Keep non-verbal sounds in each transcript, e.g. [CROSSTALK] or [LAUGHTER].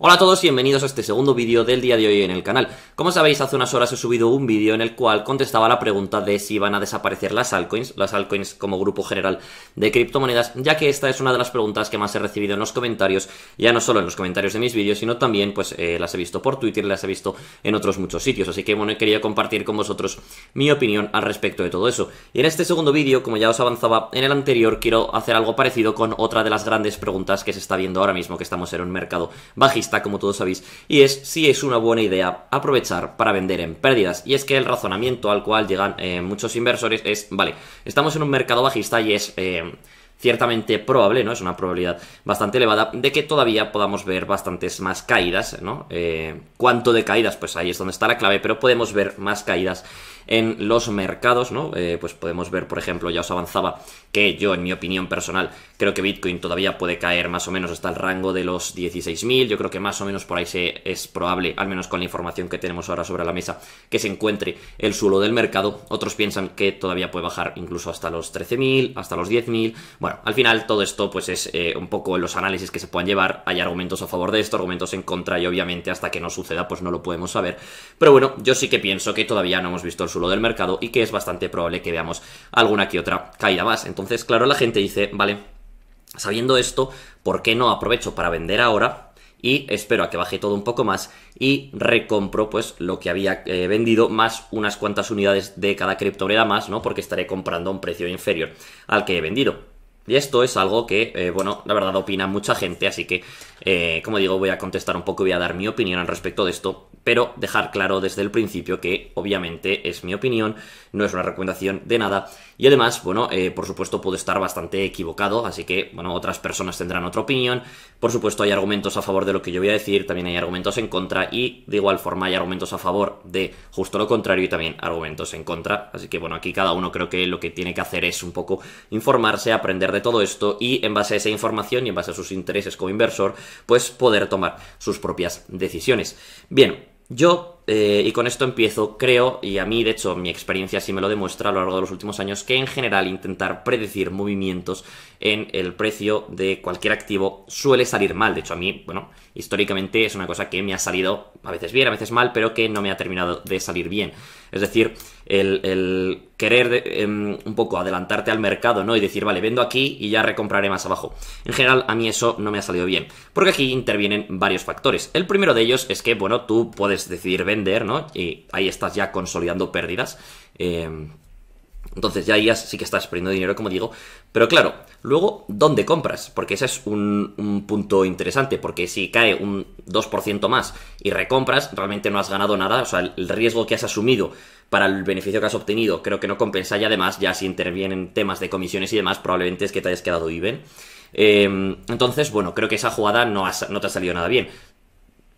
Hola a todos y bienvenidos a este segundo vídeo del día de hoy en el canal. Como sabéis, hace unas horas he subido un vídeo en el cual contestaba la pregunta de si van a desaparecer las altcoins, las altcoins como grupo general de criptomonedas, ya que esta es una de las preguntas que más he recibido en los comentarios, ya no solo en los comentarios de mis vídeos, sino también pues eh, las he visto por Twitter, las he visto en otros muchos sitios, así que bueno, quería compartir con vosotros mi opinión al respecto de todo eso. Y en este segundo vídeo, como ya os avanzaba en el anterior, quiero hacer algo parecido con otra de las grandes preguntas que se está viendo ahora mismo, que estamos en un mercado bajista como todos sabéis, y es si es una buena idea aprovechar para vender en pérdidas. Y es que el razonamiento al cual llegan eh, muchos inversores es, vale, estamos en un mercado bajista y es... Eh, ciertamente probable, ¿no? Es una probabilidad bastante elevada de que todavía podamos ver bastantes más caídas, ¿no? Eh, ¿Cuánto de caídas? Pues ahí es donde está la clave, pero podemos ver más caídas en los mercados, ¿no? Eh, pues podemos ver, por ejemplo, ya os avanzaba que yo, en mi opinión personal, creo que Bitcoin todavía puede caer más o menos hasta el rango de los 16.000. Yo creo que más o menos por ahí se, es probable, al menos con la información que tenemos ahora sobre la mesa, que se encuentre el suelo del mercado. Otros piensan que todavía puede bajar incluso hasta los 13.000, hasta los 10.000. Bueno, al final todo esto pues es eh, un poco los análisis que se puedan llevar. Hay argumentos a favor de esto, argumentos en contra y obviamente hasta que no suceda pues no lo podemos saber. Pero bueno, yo sí que pienso que todavía no hemos visto el suelo del mercado y que es bastante probable que veamos alguna que otra caída más. Entonces, claro, la gente dice, vale, sabiendo esto, ¿por qué no aprovecho para vender ahora? y espero a que baje todo un poco más y recompro pues lo que había eh, vendido más unas cuantas unidades de cada criptomoneda más, ¿no? Porque estaré comprando a un precio inferior al que he vendido. Y esto es algo que, eh, bueno, la verdad opina mucha gente, así que, eh, como digo, voy a contestar un poco y voy a dar mi opinión al respecto de esto, pero dejar claro desde el principio que obviamente es mi opinión, no es una recomendación de nada. Y además, bueno, eh, por supuesto puedo estar bastante equivocado, así que, bueno, otras personas tendrán otra opinión. Por supuesto hay argumentos a favor de lo que yo voy a decir, también hay argumentos en contra y de igual forma hay argumentos a favor de justo lo contrario y también argumentos en contra. Así que, bueno, aquí cada uno creo que lo que tiene que hacer es un poco informarse, aprender de todo esto y en base a esa información y en base a sus intereses como inversor, pues poder tomar sus propias decisiones. Bien, yo eh, y con esto empiezo, creo, y a mí de hecho mi experiencia sí me lo demuestra a lo largo de los últimos años, que en general intentar predecir movimientos en el precio de cualquier activo suele salir mal. De hecho a mí, bueno, históricamente es una cosa que me ha salido a veces bien, a veces mal, pero que no me ha terminado de salir bien. Es decir, el, querer em, un poco adelantarte al mercado, ¿no? Y decir, vale, vendo aquí y ya recompraré más abajo. En general, a mí eso no me ha salido bien. Porque aquí intervienen varios factores. El primero de ellos es que, bueno, tú puedes decidir vender y ahí estás ya consolidando pérdidas. Eh, entonces ya ahí sí que estás perdiendo dinero, como digo. Pero claro, luego, ¿dónde compras? Porque ese es un, punto interesante, porque si cae un 2% más y recompras, realmente no has ganado nada. O sea, el, riesgo que has asumido para el beneficio que has obtenido creo que no compensa y además ya si intervienen temas de comisiones y demás, probablemente es que te hayas quedado even. Eh, entonces, bueno, creo que esa jugada no te ha salido nada bien.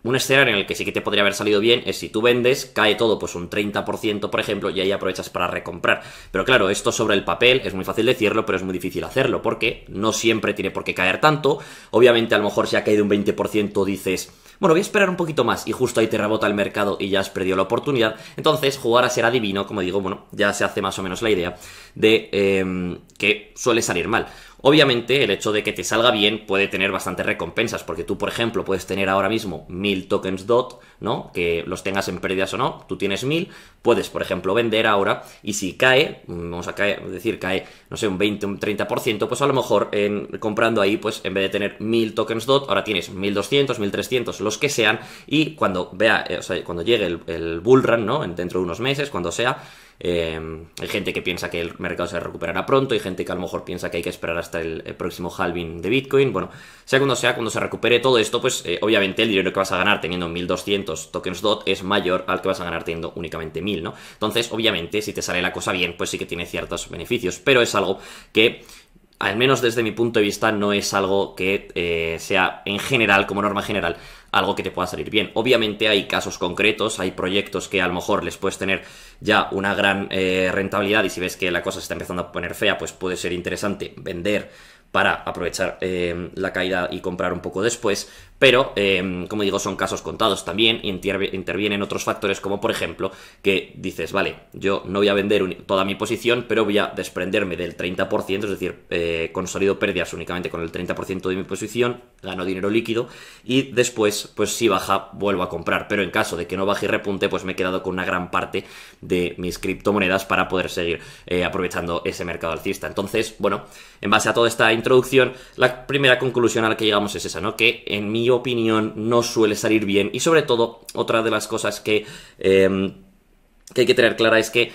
Un escenario en el que sí que te podría haber salido bien es si tú vendes, cae todo pues un 30%, por ejemplo, y ahí aprovechas para recomprar. Pero claro, esto sobre el papel es muy fácil decirlo, pero es muy difícil hacerlo, porque no siempre tiene por qué caer tanto. Obviamente, a lo mejor si ha caído un 20%, dices, bueno, voy a esperar un poquito más, y justo ahí te rebota el mercado y ya has perdido la oportunidad. Entonces, jugar a ser adivino, como digo, bueno, ya se hace más o menos la idea de em, que suele salir mal. Obviamente, el hecho de que te salga bien puede tener bastantes recompensas, porque tú, por ejemplo, puedes tener ahora mismo 1000 tokens DOT, ¿no? Que los tengas en pérdidas o no, tú tienes 1000, puedes, por ejemplo, vender ahora, y si cae, mm, vamos a caer, decir, cae, no sé, un 20, un 30%, pues a lo mejor en, comprando ahí, pues en vez de tener 1000 tokens DOT, ahora tienes 1200, 1300, los que sean, y cuando vea, eh, o sea, cuando llegue el, el bull run, ¿no? Dentro de unos meses, cuando sea, Em, hay gente que piensa que el mercado se recuperará pronto, hay gente que a lo mejor piensa que hay que esperar hasta el, próximo halving de Bitcoin. Bueno, sea cuando sea, cuando se recupere todo esto, pues eh, obviamente el dinero que vas a ganar teniendo 1200 tokens DOT es mayor al que vas a ganar teniendo únicamente 1000, ¿no? Entonces, obviamente, si te sale la cosa bien, pues sí que tiene ciertos beneficios, pero es algo que al menos desde mi punto de vista, no es algo que eh, sea en general, como norma general, algo que te pueda salir bien. Obviamente hay casos concretos, hay proyectos que a lo mejor les puedes tener ya una gran eh, rentabilidad y si ves que la cosa se está empezando a poner fea, pues puede ser interesante vender para aprovechar eh, la caída y comprar un poco después, pero eh, como digo, son casos contados también, intervienen otros factores como por ejemplo que dices, vale, yo no voy a vender toda mi posición, pero voy a desprenderme del 30%, es decir, eh, consolido pérdidas únicamente con el 30% de mi posición, gano dinero líquido y después, pues si baja, vuelvo a comprar, pero en caso de que no baje y repunte, pues me he quedado con una gran parte de mis criptomonedas para poder seguir eh, aprovechando ese mercado alcista. Entonces, bueno, en base a toda esta introducción, la primera conclusión a la que llegamos es esa, ¿no? Que en mi opinión no suele salir bien. Y sobre todo, otra de las cosas que, em, que hay que tener clara es que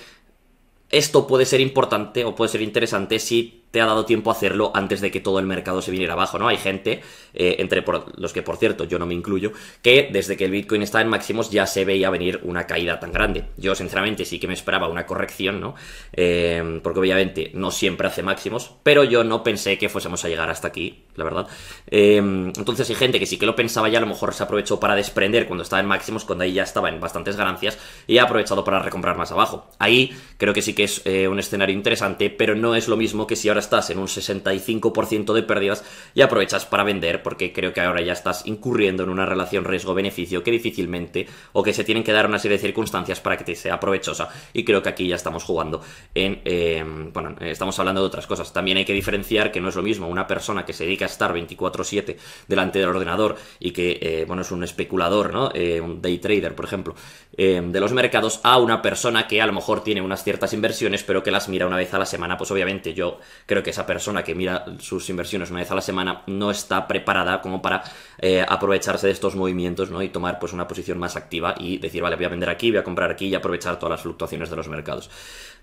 esto puede ser importante o puede ser interesante si ha dado tiempo a hacerlo antes de que todo el mercado se viniera abajo, ¿no? Hay gente, eh, entre los que por cierto yo no me incluyo, que desde que el Bitcoin está en máximos ya se veía venir una caída tan grande. Yo sinceramente sí que me esperaba una corrección, ¿no? Eh, porque obviamente no siempre hace máximos, pero yo no pensé que fuésemos a llegar hasta aquí, la verdad. Eh, entonces hay gente que sí que lo pensaba ya, a lo mejor se aprovechó para desprender cuando estaba en máximos, cuando ahí ya estaba en bastantes ganancias y ha aprovechado para recomprar más abajo. Ahí creo que sí que es un escenario interesante, pero no es lo mismo que si ahora estás en un 65% de pérdidas y aprovechas para vender porque creo que ahora ya estás incurriendo en una relación riesgo-beneficio que difícilmente o que se tienen que dar una serie de circunstancias para que te sea provechosa y creo que aquí ya estamos jugando en... Em, bueno, estamos hablando de otras cosas. También hay que diferenciar que no es lo mismo una persona que se dedica a estar 24/7 delante del ordenador y que, eh, bueno, es un especulador, ¿no? Eh, un day trader, por ejemplo, em, de los mercados a una persona que a lo mejor tiene unas ciertas inversiones pero que las mira una vez a la semana, pues obviamente yo creo creo que esa persona que mira sus inversiones una vez a la semana no está preparada como para eh, aprovecharse de estos movimientos, ¿no? Y tomar pues una posición más activa y decir, vale, voy a vender aquí, voy a comprar aquí y aprovechar todas las fluctuaciones de los mercados.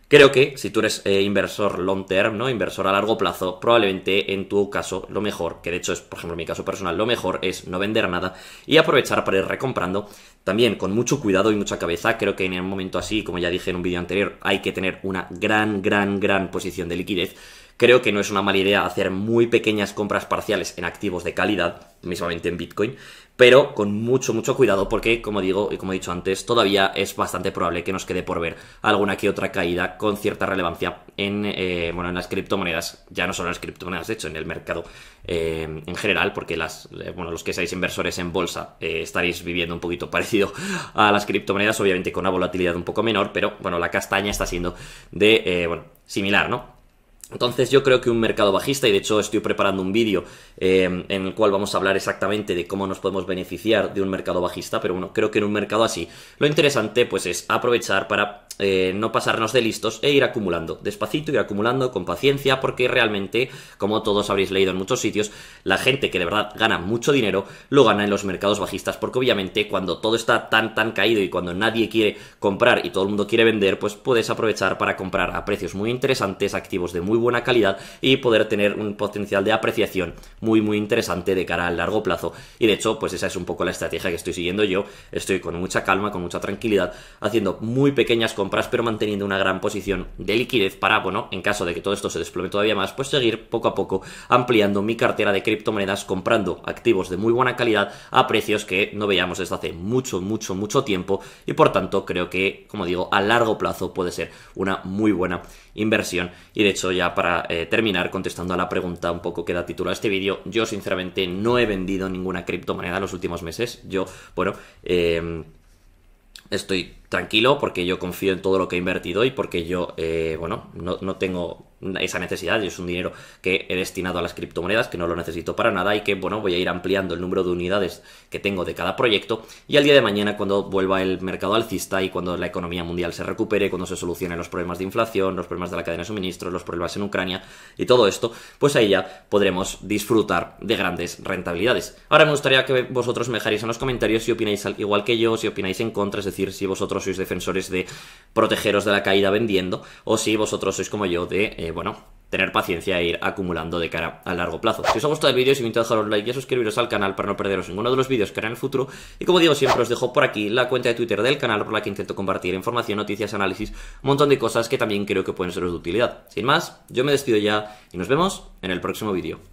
Creo que si tú eres eh, inversor long term, ¿no? Inversor a largo plazo, probablemente en tu caso lo mejor, que de hecho es, por ejemplo, en mi caso personal, lo mejor es no vender nada y aprovechar para ir recomprando. También con mucho cuidado y mucha cabeza, creo que en un momento así, como ya dije en un vídeo anterior, hay que tener una gran, gran, gran posición de liquidez Creo que no es una mala idea hacer muy pequeñas compras parciales en activos de calidad, mismamente en Bitcoin, pero con mucho, mucho cuidado porque, como digo y como he dicho antes, todavía es bastante probable que nos quede por ver alguna que otra caída con cierta relevancia en, eh, bueno, en las criptomonedas, ya no solo en las criptomonedas, de hecho, en el mercado eh, en general, porque las, eh, bueno, los que seáis inversores en bolsa estaréis viviendo un poquito [LAUGHS] parecido a las criptomonedas, obviamente con una volatilidad un poco menor, pero bueno, la castaña está siendo de, bueno, similar, ¿no? Entonces yo creo que un mercado bajista, y de hecho estoy preparando un vídeo eh, en el cual vamos a hablar exactamente de cómo nos podemos beneficiar de un mercado bajista, pero bueno, creo que en un mercado así lo interesante pues es aprovechar para eh, no pasarnos de listos e ir acumulando, despacito, ir acumulando con paciencia, porque realmente, como todos habréis leído en muchos sitios, la gente que de verdad gana mucho dinero lo gana en los mercados bajistas, porque obviamente cuando todo está tan, tan caído y cuando nadie quiere comprar y todo el mundo quiere vender, pues puedes aprovechar para comprar a precios muy interesantes, activos de muy buena calidad y poder tener un potencial de apreciación muy, muy interesante de cara al largo plazo. Y de hecho, pues esa es un poco la estrategia que estoy siguiendo yo. Estoy con mucha calma, con mucha tranquilidad, haciendo muy pequeñas cosas compras, pero manteniendo una gran posición de liquidez para, bueno, en caso de que todo esto se desplome todavía más, pues seguir poco a poco ampliando mi cartera de criptomonedas, comprando activos de muy buena calidad a precios que no veíamos desde hace mucho, mucho, mucho tiempo y por tanto creo que, como digo, a largo plazo puede ser una muy buena inversión. Y de hecho, ya para eh, terminar, contestando a la pregunta un poco que da título a este vídeo, yo sinceramente no he vendido ninguna criptomoneda en los últimos meses. Yo, bueno, eh, estoy tranquilo porque yo confío en todo lo que he invertido y porque yo, eh, bueno, no, tengo esa necesidad. Es un dinero que he destinado a las criptomonedas, que no lo necesito para nada y que, bueno, voy a ir ampliando el número de unidades que tengo de cada proyecto. Y al día de mañana, cuando vuelva el mercado alcista y cuando la economía mundial se recupere, cuando se solucionen los problemas de inflación, los problemas de la cadena de suministros, los problemas en Ucrania y todo esto, pues ahí ya podremos disfrutar de grandes rentabilidades. Ahora me gustaría que vosotros me dejaréis en los comentarios si opináis igual que yo, si opináis en contra, es decir, si vosotros sois defensores de protegeros de la caída vendiendo, o si vosotros sois como yo de, eh, bueno, tener paciencia e ir acumulando de cara a largo plazo. Si os ha gustado el vídeo, si invito a dejar un like y a suscribiros al canal para no perderos ninguno de los vídeos que haré en el futuro. Y como digo siempre, os dejo por aquí la cuenta de Twitter del canal por la que intento compartir información, noticias, análisis, un montón de cosas que también creo que pueden ser de utilidad. Sin más, yo me despido ya y nos vemos en el próximo vídeo.